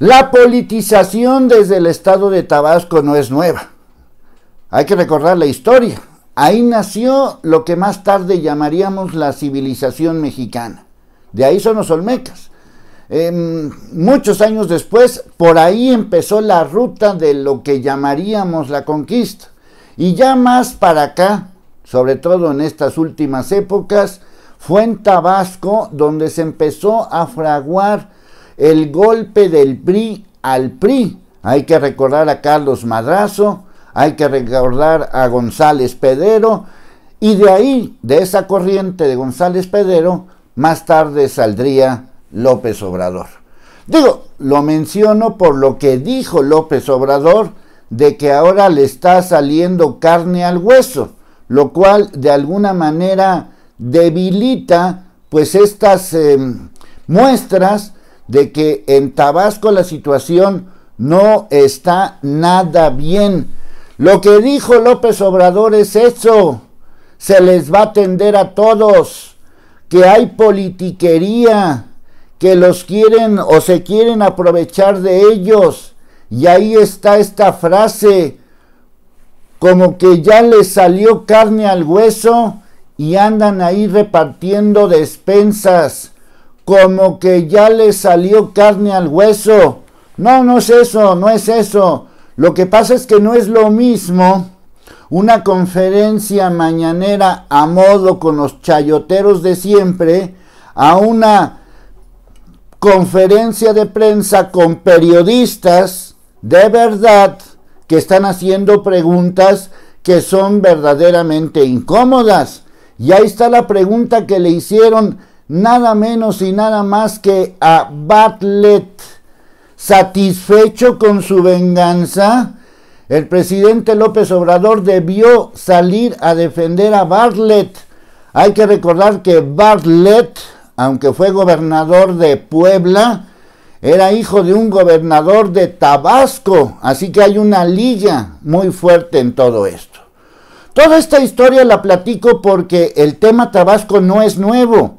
La politización desde el estado de Tabasco no es nueva. Hay que recordar la historia. Ahí nació lo que más tarde llamaríamos la civilización mexicana. De ahí son los olmecas. Em, muchos años después, por ahí empezó la ruta de lo que llamaríamos la conquista. Y ya más para acá, sobre todo en estas últimas épocas, fue en Tabasco donde se empezó a fraguar el golpe del PRI al PRI. Hay que recordar a Carlos Madrazo, hay que recordar a González Pedero, y de ahí, de esa corriente de González Pedero, más tarde saldría López Obrador. Digo, lo menciono por lo que dijo López Obrador de que ahora le está saliendo carne al hueso, lo cual de alguna manera debilita pues estas em, muestras de que en Tabasco la situación no está nada bien. Lo que dijo López Obrador es eso. Se les va a atender a todos, que hay politiquería, que los quieren o se quieren aprovechar de ellos. Y ahí está esta frase, como que ya les salió carne al hueso y andan ahí repartiendo despensas como que ya le salió carne al hueso. No, no es eso, no es eso. Lo que pasa es que no es lo mismo una conferencia mañanera a modo con los chayoteros de siempre a una conferencia de prensa con periodistas de verdad que están haciendo preguntas que son verdaderamente incómodas. Y ahí está la pregunta que le hicieron nada menos y nada más que a Bartlett. Satisfecho con su venganza, el presidente López Obrador debió salir a defender a Bartlett. Hay que recordar que Bartlett, aunque fue gobernador de Puebla, era hijo de un gobernador de Tabasco, así que hay una liga muy fuerte en todo esto. Toda esta historia la platico porque el tema Tabasco no es nuevo.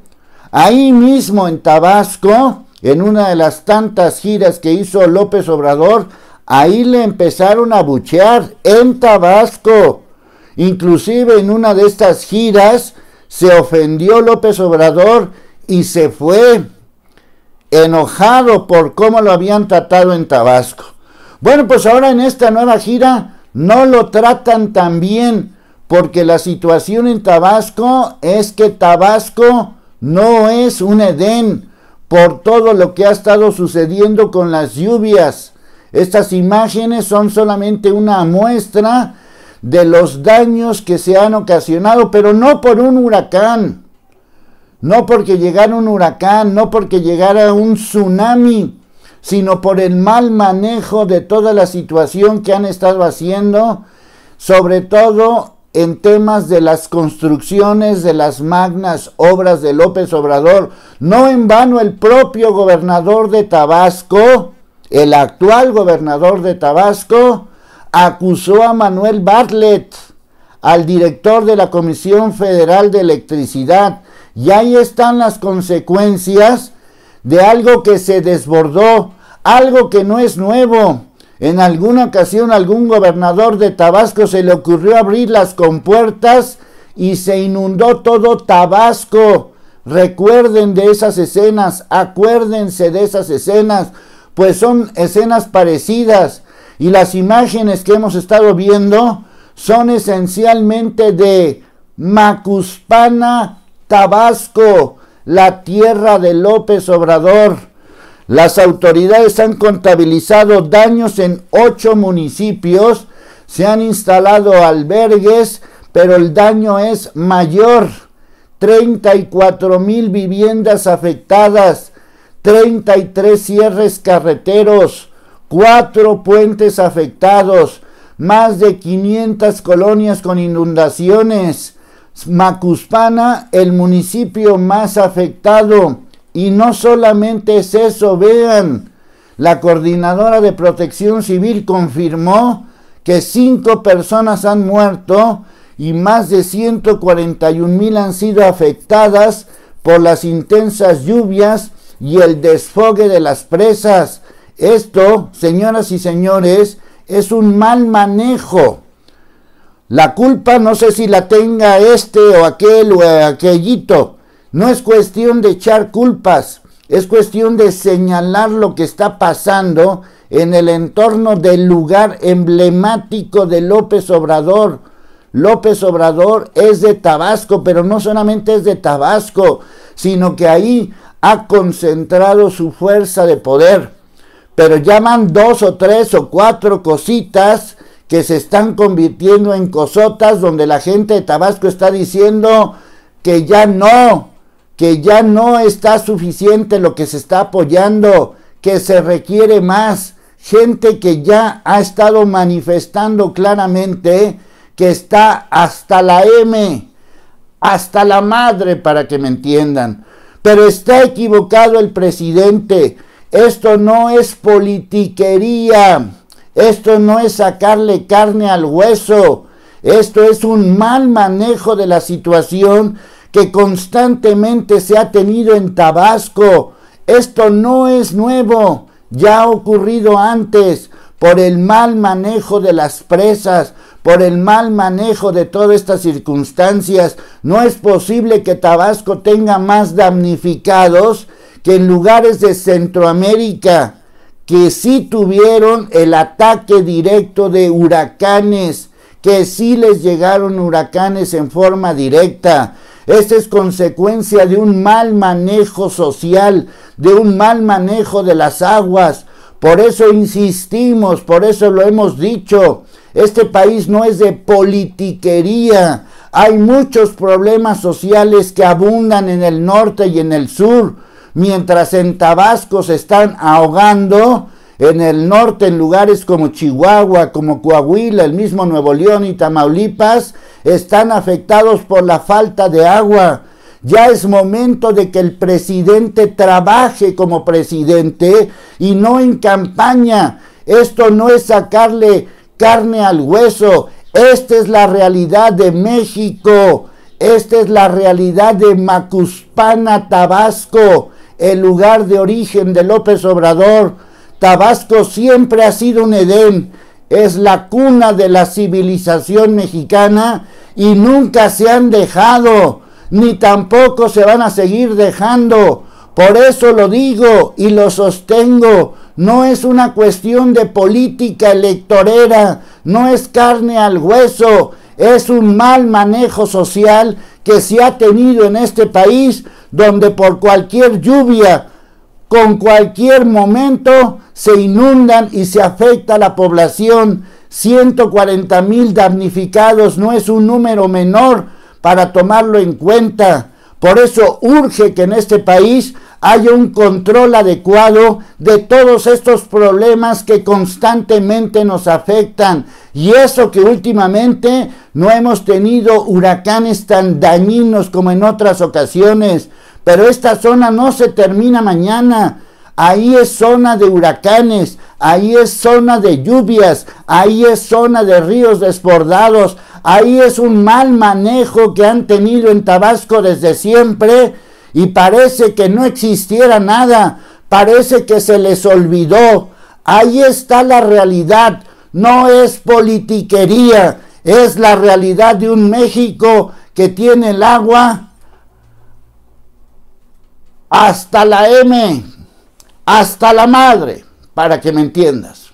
Ahí mismo en Tabasco, en una de las tantas giras que hizo López Obrador, ahí le empezaron a buchear en Tabasco. Inclusive en una de estas giras se ofendió López Obrador y se fue enojado por cómo lo habían tratado en Tabasco. Bueno, pues ahora en esta nueva gira no lo tratan tan bien porque la situación en Tabasco es que Tabasco no es un Edén por todo lo que ha estado sucediendo con las lluvias. Estas imágenes son solamente una muestra de los daños que se han ocasionado, pero no por un huracán, no porque llegara un huracán, no porque llegara un tsunami, sino por el mal manejo de toda la situación que han estado haciendo, sobre todo en temas de las construcciones de las magnas obras de López Obrador. No en vano el propio gobernador de Tabasco, el actual gobernador de Tabasco, acusó a Manuel Bartlett, al director de la Comisión Federal de Electricidad. Y ahí están las consecuencias de algo que se desbordó, algo que no es nuevo, en alguna ocasión algún gobernador de Tabasco se le ocurrió abrir las compuertas y se inundó todo Tabasco. Recuerden de esas escenas, acuérdense de esas escenas, pues son escenas parecidas y las imágenes que hemos estado viendo son esencialmente de Macuspana, Tabasco, la tierra de López Obrador. Las autoridades han contabilizado daños en ocho municipios, se han instalado albergues, pero el daño es mayor. 34 mil viviendas afectadas, 33 cierres carreteros, cuatro puentes afectados, más de 500 colonias con inundaciones. Macuspana, el municipio más afectado, y no solamente es eso, vean, la coordinadora de protección civil confirmó que cinco personas han muerto y más de 141 mil han sido afectadas por las intensas lluvias y el desfogue de las presas. Esto, señoras y señores, es un mal manejo. La culpa no sé si la tenga este o aquel o aquellito, no es cuestión de echar culpas, es cuestión de señalar lo que está pasando en el entorno del lugar emblemático de López Obrador. López Obrador es de Tabasco, pero no solamente es de Tabasco, sino que ahí ha concentrado su fuerza de poder. Pero llaman dos o tres o cuatro cositas que se están convirtiendo en cosotas donde la gente de Tabasco está diciendo que ya no, que ya no está suficiente lo que se está apoyando, que se requiere más. Gente que ya ha estado manifestando claramente que está hasta la M, hasta la madre, para que me entiendan. Pero está equivocado el presidente. Esto no es politiquería. Esto no es sacarle carne al hueso. Esto es un mal manejo de la situación que constantemente se ha tenido en Tabasco. Esto no es nuevo, ya ha ocurrido antes por el mal manejo de las presas, por el mal manejo de todas estas circunstancias. No es posible que Tabasco tenga más damnificados que en lugares de Centroamérica, que sí tuvieron el ataque directo de huracanes, que sí les llegaron huracanes en forma directa, esta es consecuencia de un mal manejo social, de un mal manejo de las aguas. Por eso insistimos, por eso lo hemos dicho. Este país no es de politiquería. Hay muchos problemas sociales que abundan en el norte y en el sur. Mientras en Tabasco se están ahogando, en el norte, en lugares como Chihuahua, como Coahuila, el mismo Nuevo León y Tamaulipas, están afectados por la falta de agua. Ya es momento de que el presidente trabaje como presidente y no en campaña. Esto no es sacarle carne al hueso. Esta es la realidad de México. Esta es la realidad de Macuspana, Tabasco, el lugar de origen de López Obrador. Tabasco siempre ha sido un Edén. Es la cuna de la civilización mexicana y nunca se han dejado, ni tampoco se van a seguir dejando. Por eso lo digo y lo sostengo. No es una cuestión de política electorera, no es carne al hueso, es un mal manejo social que se ha tenido en este país donde por cualquier lluvia, con cualquier momento, se inundan y se afecta a la población 140 mil damnificados no es un número menor para tomarlo en cuenta. Por eso urge que en este país haya un control adecuado de todos estos problemas que constantemente nos afectan. Y eso que últimamente no hemos tenido huracanes tan dañinos como en otras ocasiones. Pero esta zona no se termina mañana ahí es zona de huracanes, ahí es zona de lluvias, ahí es zona de ríos desbordados, ahí es un mal manejo que han tenido en Tabasco desde siempre y parece que no existiera nada, parece que se les olvidó. Ahí está la realidad, no es politiquería, es la realidad de un México que tiene el agua hasta la M hasta la madre, para que me entiendas.